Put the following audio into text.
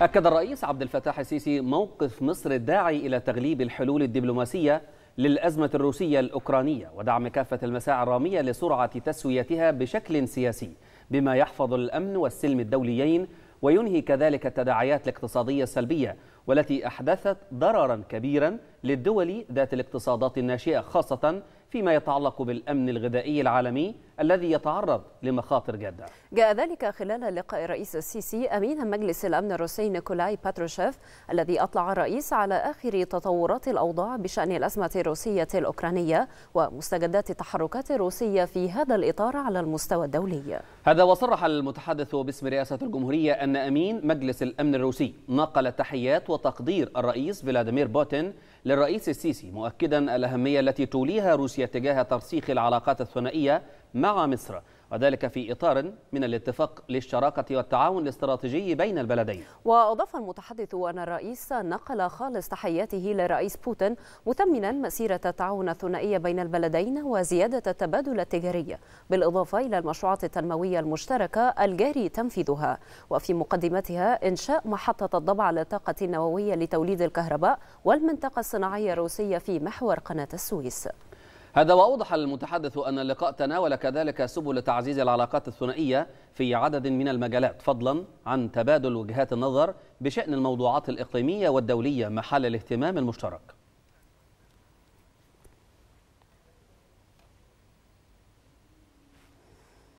أكد الرئيس عبد الفتاح السيسي موقف مصر الداعي إلى تغليب الحلول الدبلوماسية للأزمة الروسية الأوكرانية ودعم كافة المساعي الرامية لسرعة تسويتها بشكل سياسي بما يحفظ الأمن والسلم الدوليين وينهي كذلك التداعيات الاقتصادية السلبية والتي أحدثت ضررا كبيرا للدول ذات الاقتصادات الناشئة خاصة فيما يتعلق بالأمن الغذائي العالمي الذي يتعرض لمخاطر جادة جاء ذلك خلال لقاء الرئيس السيسي أمين مجلس الأمن الروسي نيكولاي باتروشيف الذي أطلع الرئيس على آخر تطورات الأوضاع بشأن الأزمة الروسية الأوكرانية ومستجدات التحركات الروسية في هذا الإطار على المستوى الدولي هذا وصرح المتحدث باسم رئاسة الجمهورية أن أمين مجلس الأمن الروسي نقل تحيات وتقدير الرئيس فلاديمير بوتين للرئيس السيسي مؤكدا الأهمية التي توليها روسيا اتجاه تجاه ترسيخ العلاقات الثنائية مع مصر وذلك في إطار من الاتفاق للشراكة والتعاون الاستراتيجي بين البلدين وأضاف المتحدث أن الرئيس نقل خالص تحياته لرئيس بوتين مثمنا مسيرة التعاون الثنائية بين البلدين وزيادة التبادل التجاري بالإضافة إلى المشروعات التنموية المشتركة الجاري تنفيذها وفي مقدمتها إنشاء محطة الضبع للطاقة النووية لتوليد الكهرباء والمنطقة الصناعية الروسية في محور قناة السويس هذا وأوضح المتحدث أن اللقاء تناول كذلك سبل تعزيز العلاقات الثنائية في عدد من المجالات فضلا عن تبادل وجهات النظر بشأن الموضوعات الإقليمية والدولية محل الاهتمام المشترك